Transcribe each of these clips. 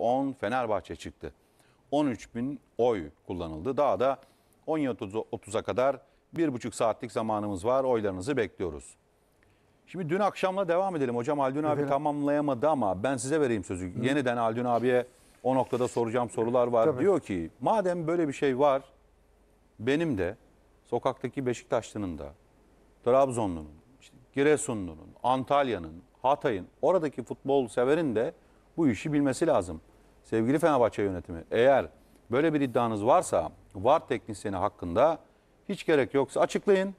10 Fenerbahçe çıktı. 13 bin oy kullanıldı. Daha da 17.30'a kadar 1,5 saatlik zamanımız var. Oylarınızı bekliyoruz. Şimdi dün akşamla devam edelim. Hocam Aldun abi Efendim? tamamlayamadı ama ben size vereyim sözü. Hı. Yeniden Aldun abiye o noktada soracağım sorular var. Tabii. Diyor ki madem böyle bir şey var benim de sokaktaki Beşiktaşlı'nın da Trabzonlu'nun, işte Giresunlu'nun, Antalya'nın, Hatay'ın oradaki futbol severin de bu işi bilmesi lazım sevgili Fenerbahçe yönetimi eğer böyle bir iddianız varsa VAR teknisyeni hakkında hiç gerek yoksa açıklayın.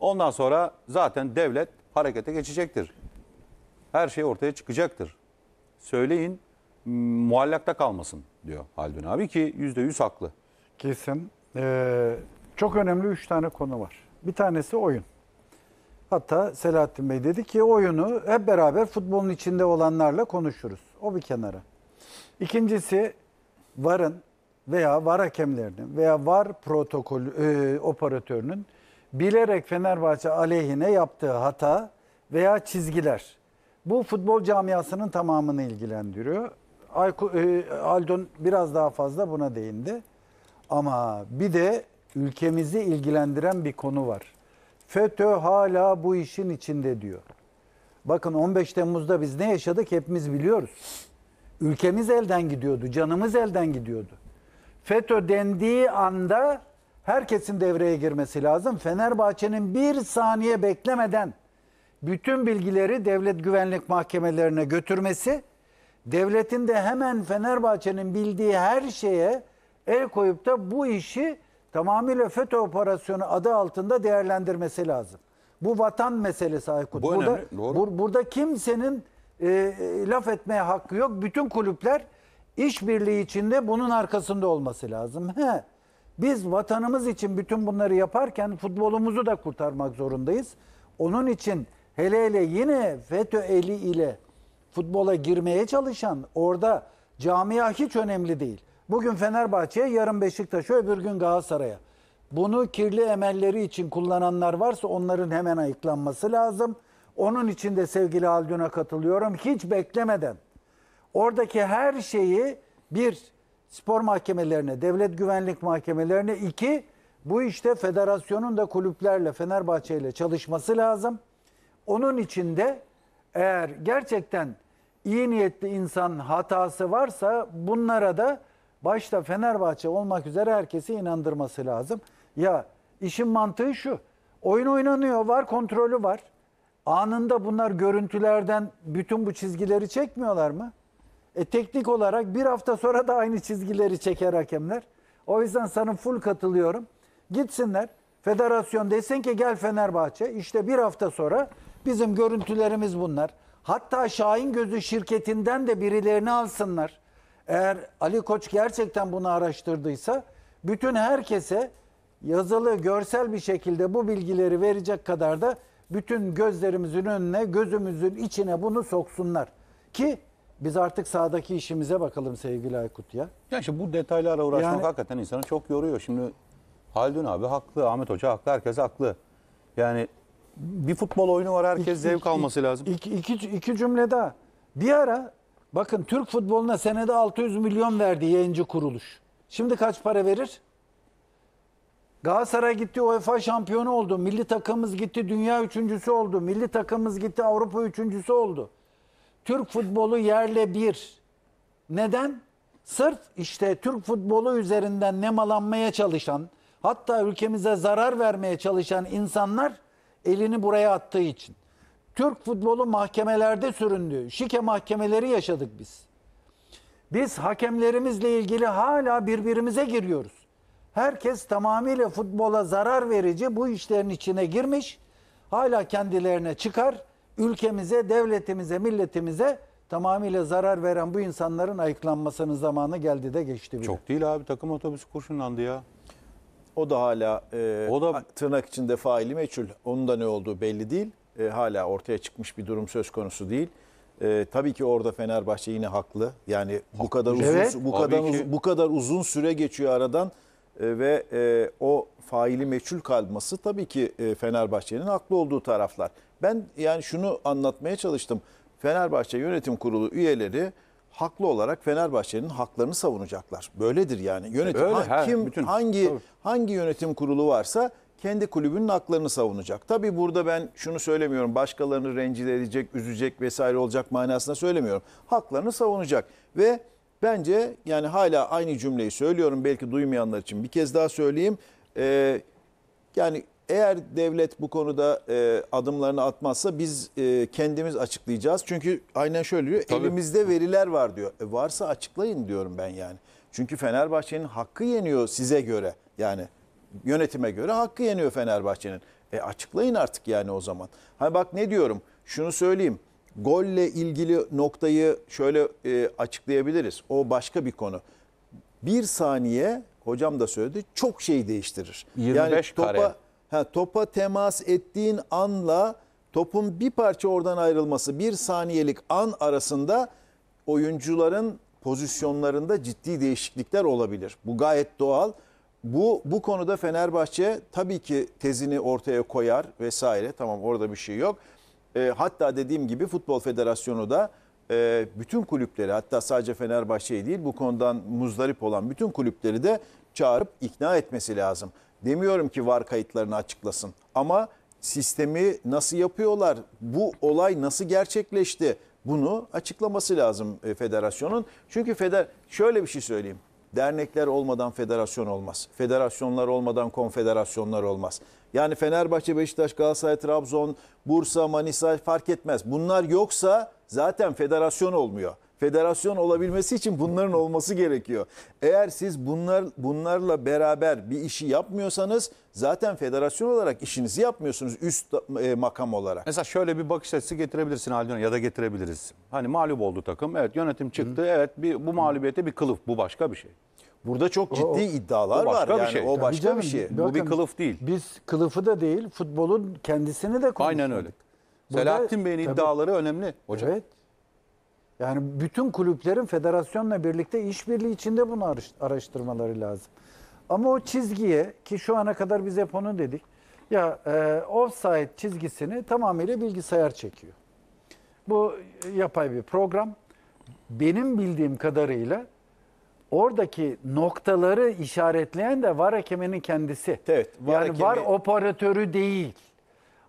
Ondan sonra zaten devlet harekete geçecektir. Her şey ortaya çıkacaktır. Söyleyin muallakta kalmasın diyor Haldun abi ki yüzde yüz haklı. Kesin. Ee, çok önemli üç tane konu var. Bir tanesi oyun. Hatta Selahattin Bey dedi ki oyunu hep beraber futbolun içinde olanlarla konuşuruz. O bir kenara. İkincisi varın veya var hakemlerinin veya var protokol e, operatörünün bilerek Fenerbahçe aleyhine yaptığı hata veya çizgiler. Bu futbol camiasının tamamını ilgilendiriyor. Ayku, e, Aldon biraz daha fazla buna değindi. Ama bir de ülkemizi ilgilendiren bir konu var. FETÖ hala bu işin içinde diyor. Bakın 15 Temmuz'da biz ne yaşadık hepimiz biliyoruz. Ülkemiz elden gidiyordu, canımız elden gidiyordu. FETÖ dendiği anda herkesin devreye girmesi lazım. Fenerbahçe'nin bir saniye beklemeden bütün bilgileri devlet güvenlik mahkemelerine götürmesi, devletin de hemen Fenerbahçe'nin bildiği her şeye el koyup da bu işi tamamıyla FETÖ operasyonu adı altında değerlendirmesi lazım. Bu vatan meselesi Aykut. Bu burada, doğru. Bur, burada kimsenin e, e, laf etmeye hakkı yok. Bütün kulüpler işbirliği içinde bunun arkasında olması lazım. He. Biz vatanımız için bütün bunları yaparken futbolumuzu da kurtarmak zorundayız. Onun için hele hele yine FETÖ eli ile futbola girmeye çalışan orada camia hiç önemli değil. Bugün Fenerbahçe'ye, yarın Beşiktaş'a, öbür gün Galatasaray'a. Bunu kirli emelleri için kullananlar varsa onların hemen ayıklanması lazım. Onun için de sevgili Aldun'a katılıyorum. Hiç beklemeden oradaki her şeyi bir spor mahkemelerine, devlet güvenlik mahkemelerine, iki bu işte federasyonun da kulüplerle, Fenerbahçe ile çalışması lazım. Onun için de eğer gerçekten iyi niyetli insan hatası varsa bunlara da başta Fenerbahçe olmak üzere herkesi inandırması lazım. Ya işin mantığı şu. Oyun oynanıyor, var kontrolü var. Anında bunlar görüntülerden bütün bu çizgileri çekmiyorlar mı? E, teknik olarak bir hafta sonra da aynı çizgileri çeker hakemler. O yüzden sana full katılıyorum. Gitsinler. Federasyon desin ki gel Fenerbahçe. İşte bir hafta sonra bizim görüntülerimiz bunlar. Hatta Şahin Gözü şirketinden de birilerini alsınlar. Eğer Ali Koç gerçekten bunu araştırdıysa bütün herkese yazılı, görsel bir şekilde bu bilgileri verecek kadar da bütün gözlerimizin önüne, gözümüzün içine bunu soksunlar. Ki biz artık sağdaki işimize bakalım sevgili Aykut ya. Ya şimdi bu detaylara uğraşmak Yani- hakikaten insanı çok yoruyor. Şimdi Haldun abi haklı, Ahmet Hoca haklı, herkes haklı. Yani bir futbol oyunu var, herkes zevk alması lazım. İki, iki, iki cümle daha. Bir ara bakın Türk futboluna senede 600 milyon verdi yayıncı kuruluş. Şimdi kaç para verir? Galatasaray gitti UEFA şampiyonu oldu. Milli takımımız gitti dünya üçüncüsü oldu. Milli takımımız gitti Avrupa üçüncüsü oldu. Türk futbolu yerle bir. Neden? Sırf işte Türk futbolu üzerinden nemalanmaya çalışan, hatta ülkemize zarar vermeye çalışan insanlar elini buraya attığı için. Türk futbolu mahkemelerde süründü. Şike mahkemeleri yaşadık biz. Biz hakemlerimizle ilgili hala birbirimize giriyoruz. Herkes tamamıyla futbola zarar verici bu işlerin içine girmiş. Hala kendilerine çıkar. Ülkemize, devletimize, milletimize tamamıyla zarar veren bu insanların ayıklanmasının zamanı geldi de geçti bile. Çok değil abi takım otobüsü kurşunlandı ya. O da hala e, o da tırnak içinde faili meçhul. Onun da ne olduğu belli değil. E, hala ortaya çıkmış bir durum söz konusu değil. E, tabii ki orada Fenerbahçe yine haklı. Yani bu kadar uzun evet. bu kadar uzun, bu kadar uzun süre geçiyor aradan. E, ve e, o faili meçhul kalması tabii ki e, Fenerbahçe'nin haklı olduğu taraflar. Ben yani şunu anlatmaya çalıştım. Fenerbahçe Yönetim Kurulu üyeleri haklı olarak Fenerbahçe'nin haklarını savunacaklar. Böyledir yani. Yönetim Öyle, ha, he, kim bütün, hangi tabii. hangi yönetim kurulu varsa kendi kulübünün haklarını savunacak. Tabii burada ben şunu söylemiyorum. Başkalarını rencide edecek, üzecek vesaire olacak manasında söylemiyorum. Haklarını savunacak ve Bence yani hala aynı cümleyi söylüyorum belki duymayanlar için bir kez daha söyleyeyim. Ee, yani eğer devlet bu konuda e, adımlarını atmazsa biz e, kendimiz açıklayacağız. Çünkü aynen şöyle diyor Tabii. elimizde veriler var diyor. E, varsa açıklayın diyorum ben yani. Çünkü Fenerbahçe'nin hakkı yeniyor size göre yani yönetime göre hakkı yeniyor Fenerbahçe'nin. E açıklayın artık yani o zaman. Hani bak ne diyorum şunu söyleyeyim golle ilgili noktayı şöyle e, açıklayabiliriz. O başka bir konu. Bir saniye hocam da söyledi çok şey değiştirir. 25 yani topa, kare. Ha, topa temas ettiğin anla topun bir parça oradan ayrılması bir saniyelik an arasında oyuncuların pozisyonlarında ciddi değişiklikler olabilir. Bu gayet doğal. Bu bu konuda Fenerbahçe tabii ki tezini ortaya koyar vesaire. Tamam orada bir şey yok. E, hatta dediğim gibi Futbol Federasyonu da e, bütün kulüpleri hatta sadece Fenerbahçe değil bu konudan muzdarip olan bütün kulüpleri de çağırıp ikna etmesi lazım. Demiyorum ki var kayıtlarını açıklasın ama sistemi nasıl yapıyorlar? Bu olay nasıl gerçekleşti? Bunu açıklaması lazım e, federasyonun. Çünkü feder şöyle bir şey söyleyeyim. Dernekler olmadan federasyon olmaz. Federasyonlar olmadan konfederasyonlar olmaz. Yani Fenerbahçe, Beşiktaş, Galatasaray, Trabzon, Bursa, Manisa fark etmez. Bunlar yoksa zaten federasyon olmuyor federasyon olabilmesi için bunların olması gerekiyor. Eğer siz bunlar bunlarla beraber bir işi yapmıyorsanız zaten federasyon olarak işinizi yapmıyorsunuz üst e, makam olarak. Mesela şöyle bir bakış açısı getirebilirsin Haldun ya da getirebiliriz. Hani mağlup oldu takım. Evet yönetim çıktı. Hı. Evet bir bu mağlubiyete bir kılıf. Bu başka bir şey. Burada çok ciddi o, iddialar o var. Bir yani şey. o başka canım, şey. bir şey. Bu bir kılıf değil. Biz kılıfı da değil, futbolun kendisini de konuşuyoruz. Aynen öyle. Burada, Selahattin Bey'in iddiaları önemli hocam. Evet. Yani bütün kulüplerin federasyonla birlikte işbirliği içinde bunu araştırmaları lazım. Ama o çizgiye ki şu ana kadar biz hep onu dedik. Ya e, offside çizgisini tamamıyla bilgisayar çekiyor. Bu yapay bir program. Benim bildiğim kadarıyla oradaki noktaları işaretleyen de var hakeminin kendisi. Evet. Var yani hakemi... var operatörü değil.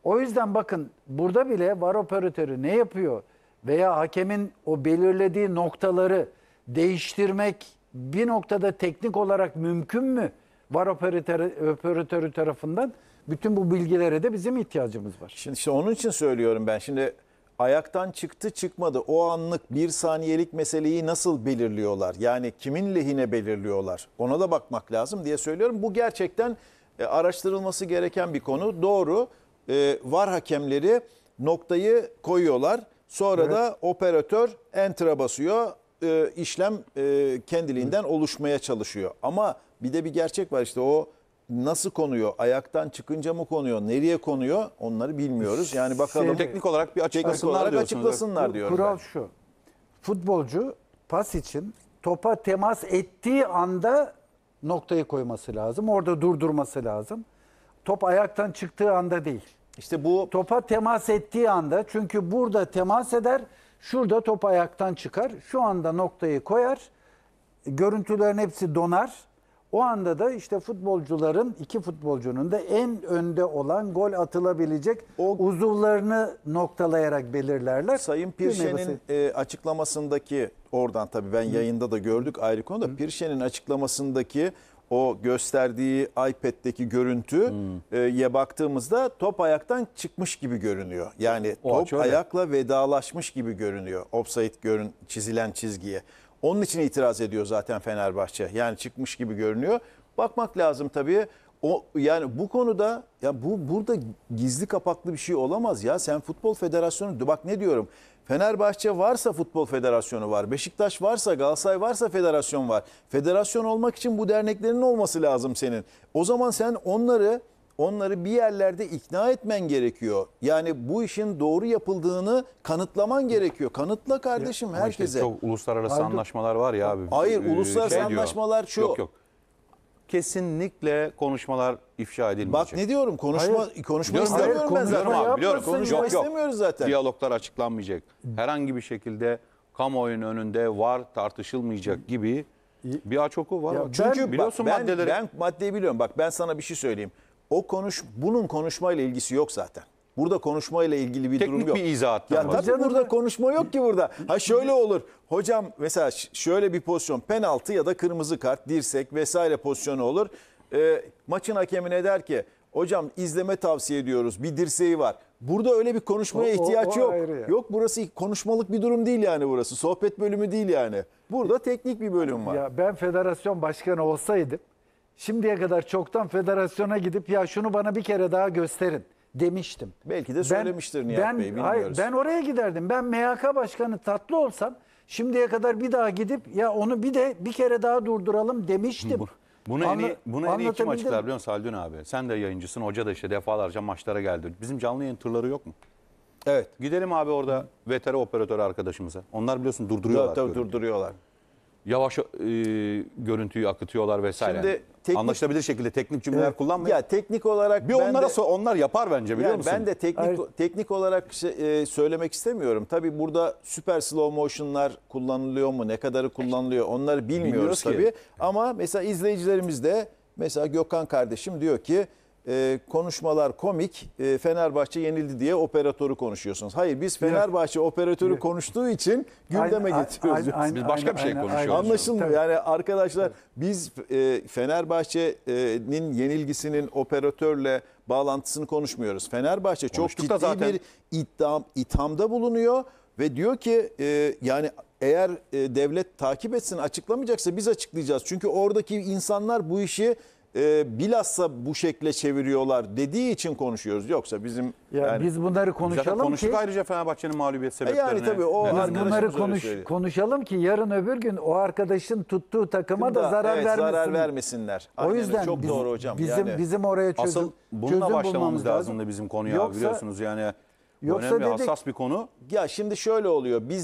O yüzden bakın burada bile var operatörü ne yapıyor? veya hakemin o belirlediği noktaları değiştirmek bir noktada teknik olarak mümkün mü? Var operatörü, tarafından bütün bu bilgilere de bizim ihtiyacımız var. Şimdi işte onun için söylüyorum ben. Şimdi ayaktan çıktı çıkmadı o anlık bir saniyelik meseleyi nasıl belirliyorlar? Yani kimin lehine belirliyorlar? Ona da bakmak lazım diye söylüyorum. Bu gerçekten e, araştırılması gereken bir konu. Doğru e, var hakemleri noktayı koyuyorlar Sonra evet. da operatör enter'a basıyor. E, işlem e, kendiliğinden Hı. oluşmaya çalışıyor. Ama bir de bir gerçek var işte o nasıl konuyor? Ayaktan çıkınca mı konuyor? Nereye konuyor? Onları bilmiyoruz. Yani bakalım. Şey, teknik olarak bir açıklasınlar olarak açıklasınlar diyorum. Kural ben. şu. Futbolcu pas için topa temas ettiği anda noktayı koyması lazım. Orada durdurması lazım. Top ayaktan çıktığı anda değil. İşte bu topa temas ettiği anda çünkü burada temas eder, şurada top ayaktan çıkar. Şu anda noktayı koyar. Görüntülerin hepsi donar. O anda da işte futbolcuların, iki futbolcunun da en önde olan gol atılabilecek o, uzuvlarını noktalayarak belirlerler. Sayın Pirşen'in e, açıklamasındaki, oradan tabii ben yayında da gördük ayrı konuda, Hı. Pirşen'in açıklamasındaki o gösterdiği iPad'deki görüntüye hmm. E, baktığımızda top ayaktan çıkmış gibi görünüyor. Yani o top ayakla vedalaşmış gibi görünüyor. Offside görün çizilen çizgiye. Onun için itiraz ediyor zaten Fenerbahçe. Yani çıkmış gibi görünüyor. Bakmak lazım tabii. O yani bu konuda ya bu burada gizli kapaklı bir şey olamaz ya. Sen Futbol Federasyonu bak ne diyorum. Fenerbahçe varsa Futbol Federasyonu var. Beşiktaş varsa, Galatasaray varsa federasyon var. Federasyon olmak için bu derneklerin olması lazım senin. O zaman sen onları onları bir yerlerde ikna etmen gerekiyor. Yani bu işin doğru yapıldığını kanıtlaman gerekiyor. Kanıtla kardeşim ya, herkese. Işte çok uluslararası Hayır. anlaşmalar var ya abi. Hayır, ee, uluslararası şey anlaşmalar diyor. şu. Yok yok kesinlikle konuşmalar ifşa edilmeyecek. Bak ne diyorum konuşma Hayır. konuşma biliyorum, istemiyorum hayır, ben zaten. Biliyorum abi, biliyorum. Konuşma yok, istemiyoruz zaten. Diyaloglar açıklanmayacak. Herhangi bir şekilde kamuoyunun önünde var tartışılmayacak gibi bir açoku var. Ya Çünkü ben, biliyorsun bak, maddeleri. ben maddeyi biliyorum. Bak ben sana bir şey söyleyeyim. O konuş bunun konuşmayla ilgisi yok zaten. Burada konuşma ile ilgili bir Teknik durum yok. Teknik bir izahat. Ya tabii burada, burada konuşma yok ki burada. Ha şöyle olur. Hocam mesela şöyle bir pozisyon penaltı ya da kırmızı kart, dirsek vesaire pozisyonu olur. E, maçın hakemine der ki hocam izleme tavsiye ediyoruz. Bir dirseği var. Burada öyle bir konuşmaya o, ihtiyaç o, o yok. Yani. Yok burası konuşmalık bir durum değil yani burası. Sohbet bölümü değil yani. Burada teknik bir bölüm var. Ya ben federasyon başkanı olsaydım şimdiye kadar çoktan federasyona gidip ya şunu bana bir kere daha gösterin demiştim. Belki de söylemiştir ben, Nihat ben, Bey bilmiyoruz. Hayır, ben oraya giderdim. Ben MHK Başkanı tatlı olsam şimdiye kadar bir daha gidip ya onu bir de bir kere daha durduralım demiştim. Bu, bunu Anla, en iyi, bunu en iyi kim açıklar biliyor musun Haldun abi? Sen de yayıncısın, hoca da işte defalarca maçlara geldi. Bizim canlı yayın turları yok mu? Evet. Gidelim abi orada VTR operatör arkadaşımıza. Onlar biliyorsun durduruyorlar. Tabii, tabii durduruyorlar yavaş e, görüntüyü akıtıyorlar vesaire. Şimdi teknik, anlaşılabilir şekilde teknik cümleler evet, kullanmayın. Ya teknik olarak bir ben onlara de, onlar yapar bence biliyor yani musun? Ben de teknik Hayır. teknik olarak şey, e, söylemek istemiyorum. Tabii burada süper slow motion'lar kullanılıyor mu? Ne kadarı kullanılıyor? Onları bilmiyoruz, bilmiyoruz tabii. Ki. Ama mesela izleyicilerimiz de mesela Gökhan kardeşim diyor ki e, konuşmalar komik. E, Fenerbahçe yenildi diye operatörü konuşuyorsunuz. Hayır biz Fenerbahçe operatörü Yok. konuştuğu için gündeme aynı, getiriyoruz. Aynı, aynı, biz başka aynı, bir şey aynı, konuşuyoruz. Anlaşılmıyor. Yani arkadaşlar Tabii. biz e, Fenerbahçe'nin yenilgisinin operatörle bağlantısını konuşmuyoruz. Fenerbahçe çok ciddi zaten. bir iddiam, ithamda bulunuyor ve diyor ki e, yani eğer e, devlet takip etsin açıklamayacaksa biz açıklayacağız. Çünkü oradaki insanlar bu işi e, bilhassa bu şekle çeviriyorlar dediği için konuşuyoruz. Yoksa bizim ya yani, biz bunları konuşalım zaten konuştuk ki ayrıca Fenerbahçe'nin mağlubiyet e sebeplerini. Yani tabii o biz bunları konuş, konuşalım ki yarın öbür gün o arkadaşın tuttuğu takıma da, da zarar evet, vermesin. zarar vermesinler. Aynen, o yüzden çok biz, doğru hocam. Bizim yani, bizim oraya çözüm asıl bununla çözüm başlamamız da bizim konuya Yoksa, biliyorsunuz yani. Yoksa önemli dedik, hassas bir konu. Ya şimdi şöyle oluyor. Biz